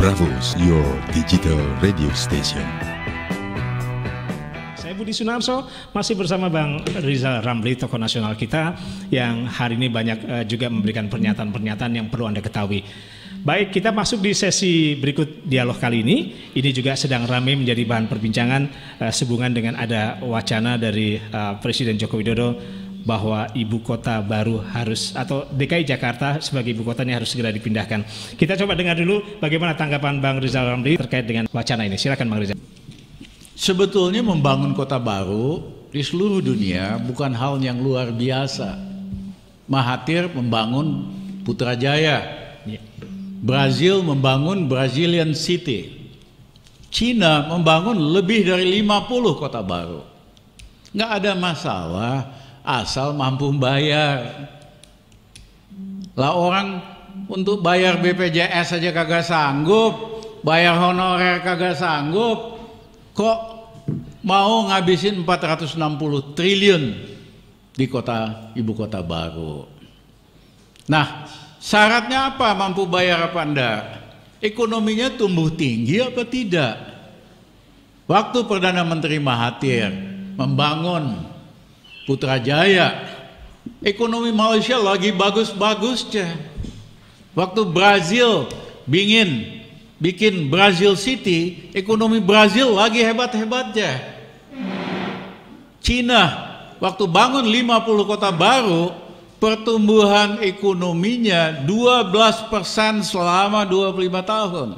Bravos, your digital radio station. Saya Budi Sunarso, masih bersama Bang Rizal Ramli, tokoh nasional kita yang hari ini banyak eh, juga memberikan pernyataan-pernyataan yang perlu Anda ketahui. Baik, kita masuk di sesi berikut dialog kali ini. Ini juga sedang ramai menjadi bahan perbincangan uh, sehubungan dengan ada wacana dari eh, Presiden Joko Widodo bahwa ibu kota baru harus atau DKI Jakarta sebagai ibu kota ini harus segera dipindahkan. Kita coba dengar dulu bagaimana tanggapan Bang Rizal Ramli terkait dengan wacana ini. Silakan Bang Rizal. Sebetulnya membangun kota baru di seluruh dunia bukan hal yang luar biasa. Mahathir membangun Putrajaya. Iya. Brazil membangun Brazilian City. Cina membangun lebih dari 50 kota baru. Nggak ada masalah asal mampu bayar. Lah orang untuk bayar BPJS saja kagak sanggup, bayar honorer kagak sanggup, kok mau ngabisin 460 triliun di kota ibu kota baru. Nah, syaratnya apa mampu bayar apa enggak? Ekonominya tumbuh tinggi apa tidak? Waktu Perdana Menteri Mahathir membangun Putrajaya. Ekonomi Malaysia lagi bagus-bagusnya. Waktu Brazil bingin bikin Brazil City, ekonomi Brazil lagi hebat-hebatnya. Cina waktu bangun 50 kota baru, pertumbuhan ekonominya 12% selama 25 tahun.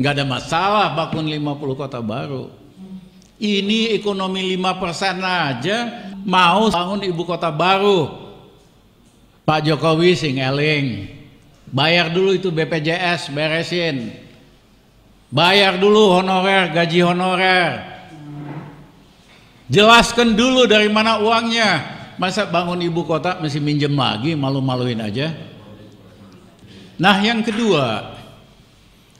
Nggak ada masalah bangun 50 kota baru. Ini ekonomi 5% aja mau bangun ibu kota baru. Pak Jokowi sing eling. Bayar dulu itu BPJS beresin. Bayar dulu honorer, gaji honorer. Jelaskan dulu dari mana uangnya. Masa bangun ibu kota mesti minjem lagi, malu-maluin aja. Nah yang kedua,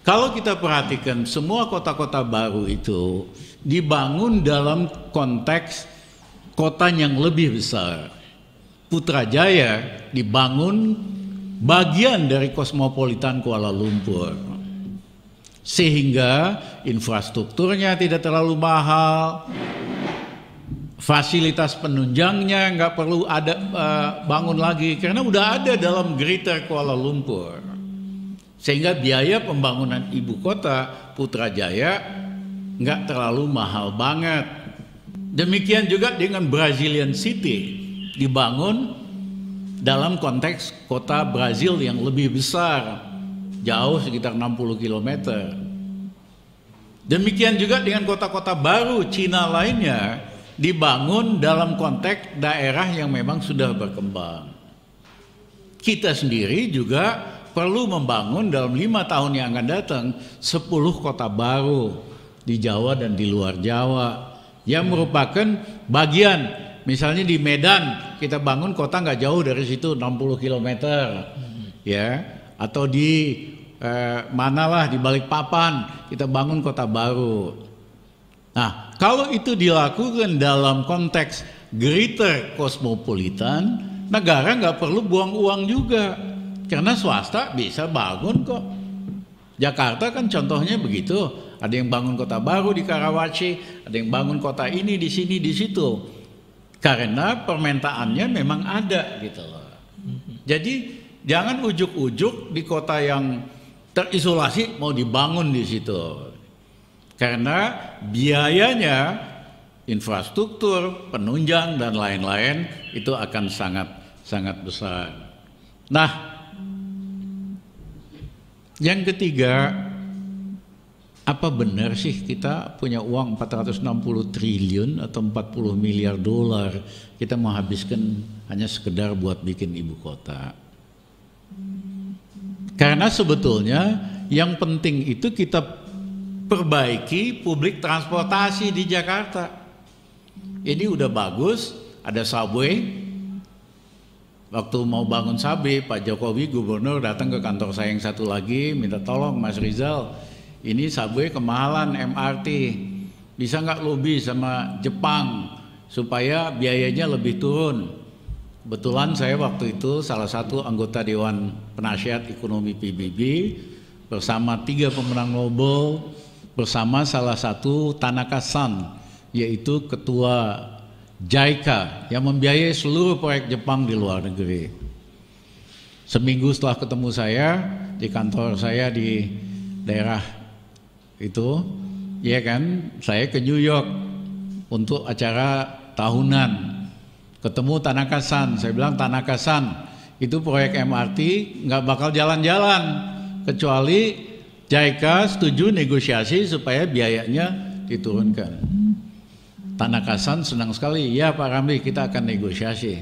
kalau kita perhatikan semua kota-kota baru itu dibangun dalam konteks kota yang lebih besar. Putrajaya dibangun bagian dari kosmopolitan Kuala Lumpur. Sehingga infrastrukturnya tidak terlalu mahal, fasilitas penunjangnya nggak perlu ada uh, bangun lagi karena udah ada dalam Greater Kuala Lumpur. Sehingga biaya pembangunan ibu kota Putrajaya nggak terlalu mahal banget Demikian juga dengan Brazilian City dibangun dalam konteks kota Brazil yang lebih besar, jauh sekitar 60 km. Demikian juga dengan kota-kota baru Cina lainnya dibangun dalam konteks daerah yang memang sudah berkembang. Kita sendiri juga perlu membangun dalam lima tahun yang akan datang 10 kota baru di Jawa dan di luar Jawa yang hmm. merupakan bagian misalnya di Medan kita bangun kota nggak jauh dari situ 60 km hmm. ya atau di eh, manalah di Balikpapan kita bangun kota baru. Nah kalau itu dilakukan dalam konteks greater cosmopolitan negara nggak perlu buang uang juga karena swasta bisa bangun kok. Jakarta kan contohnya begitu ada yang bangun kota baru di Karawaci, ada yang bangun kota ini di sini di situ. Karena permintaannya memang ada gitu loh. Jadi jangan ujuk-ujuk di kota yang terisolasi mau dibangun di situ. Karena biayanya infrastruktur, penunjang dan lain-lain itu akan sangat sangat besar. Nah, yang ketiga apa benar sih kita punya uang 460 triliun atau 40 miliar dolar kita mau habiskan hanya sekedar buat bikin ibu kota? Karena sebetulnya yang penting itu kita perbaiki publik transportasi di Jakarta. Ini udah bagus, ada subway. Waktu mau bangun subway, Pak Jokowi gubernur datang ke kantor saya yang satu lagi, minta tolong Mas Rizal, ini subway kemahalan MRT bisa nggak lobby sama Jepang supaya biayanya lebih turun kebetulan saya waktu itu salah satu anggota Dewan Penasihat Ekonomi PBB bersama tiga pemenang Nobel bersama salah satu Tanaka San yaitu ketua JICA yang membiayai seluruh proyek Jepang di luar negeri. Seminggu setelah ketemu saya di kantor saya di daerah itu ya kan saya ke New York untuk acara tahunan ketemu Tanakasan saya bilang Tanakasan itu proyek MRT nggak bakal jalan-jalan kecuali JICA setuju negosiasi supaya biayanya diturunkan Tanakasan senang sekali ya Pak Ramli kita akan negosiasi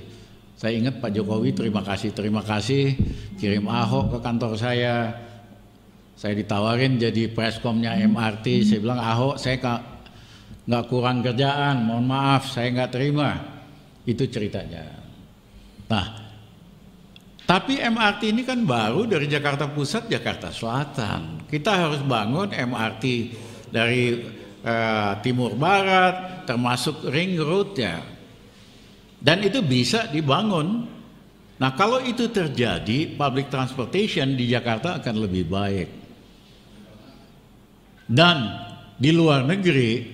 saya ingat Pak Jokowi terima kasih terima kasih kirim Ahok ke kantor saya saya ditawarin jadi preskomnya MRT, hmm. saya bilang Ahok saya nggak kurang kerjaan, mohon maaf saya nggak terima. Itu ceritanya. Nah, tapi MRT ini kan baru dari Jakarta Pusat Jakarta Selatan. Kita harus bangun MRT dari eh, timur barat termasuk ring road roadnya. Dan itu bisa dibangun. Nah kalau itu terjadi public transportation di Jakarta akan lebih baik. Dan di luar negeri,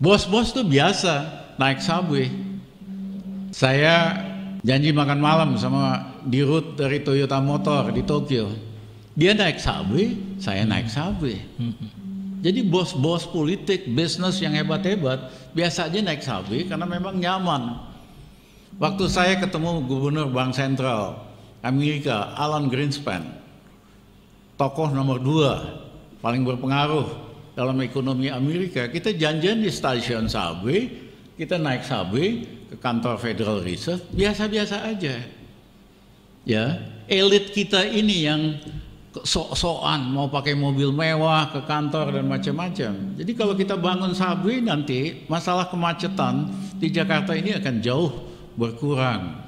bos-bos tuh biasa naik subway. Saya janji makan malam sama dirut dari Toyota Motor di Tokyo. Dia naik subway, saya naik subway. Jadi bos-bos politik, bisnis yang hebat-hebat biasa aja naik subway karena memang nyaman. Waktu saya ketemu gubernur Bank Sentral Amerika, Alan Greenspan, tokoh nomor dua paling berpengaruh dalam ekonomi Amerika. Kita janjian di stasiun subway, kita naik subway ke kantor Federal Reserve, biasa-biasa aja. Ya, elit kita ini yang sok-sokan mau pakai mobil mewah ke kantor dan macam-macam. Jadi kalau kita bangun subway nanti masalah kemacetan di Jakarta ini akan jauh berkurang.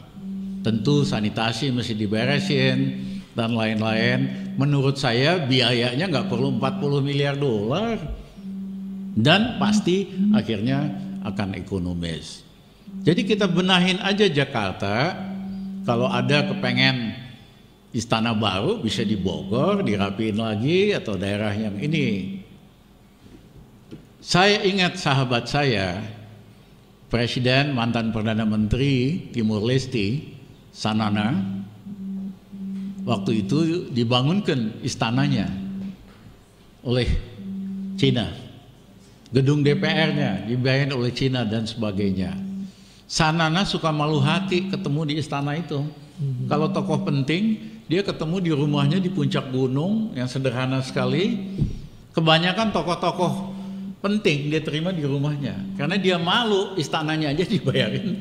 Tentu sanitasi mesti diberesin dan lain-lain menurut saya biayanya nggak perlu 40 miliar dolar dan pasti akhirnya akan ekonomis. Jadi kita benahin aja Jakarta. Kalau ada kepengen istana baru bisa di Bogor, dirapiin lagi atau daerah yang ini. Saya ingat sahabat saya, Presiden mantan Perdana Menteri Timur Leste, Sanana, waktu itu dibangunkan istananya oleh Cina. Gedung DPR-nya dibayar oleh Cina dan sebagainya. Sanana suka malu hati ketemu di istana itu. Mhm. Kalau tokoh penting, dia ketemu di rumahnya di puncak gunung yang sederhana sekali. Kebanyakan tokoh-tokoh penting dia terima di rumahnya karena dia malu istananya aja dibayarin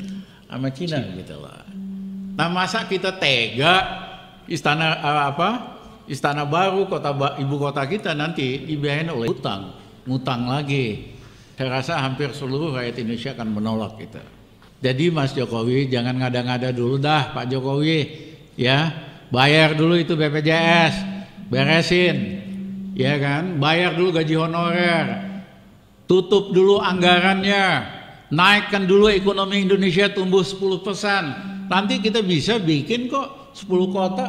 sama Cina, Cina. gitu lah. Nah masa kita tega istana eh, apa istana baru kota ibu kota kita nanti dibiayain oleh utang, utang lagi saya rasa hampir seluruh rakyat Indonesia akan menolak kita jadi Mas Jokowi jangan ngada-ngada dulu dah Pak Jokowi ya bayar dulu itu BPJS beresin ya kan bayar dulu gaji honorer tutup dulu anggarannya naikkan dulu ekonomi Indonesia tumbuh 10 persen nanti kita bisa bikin kok 10 kota,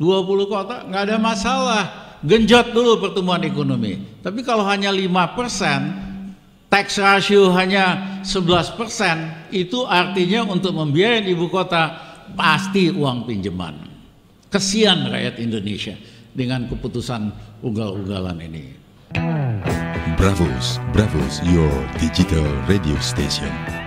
20 kota, nggak ada masalah. Genjot dulu pertumbuhan ekonomi. Tapi kalau hanya 5%, tax ratio hanya 11%, itu artinya untuk membiayai ibu kota pasti uang pinjaman. Kesian rakyat Indonesia dengan keputusan ugal-ugalan ini. Bravos, Bravos, your digital radio station.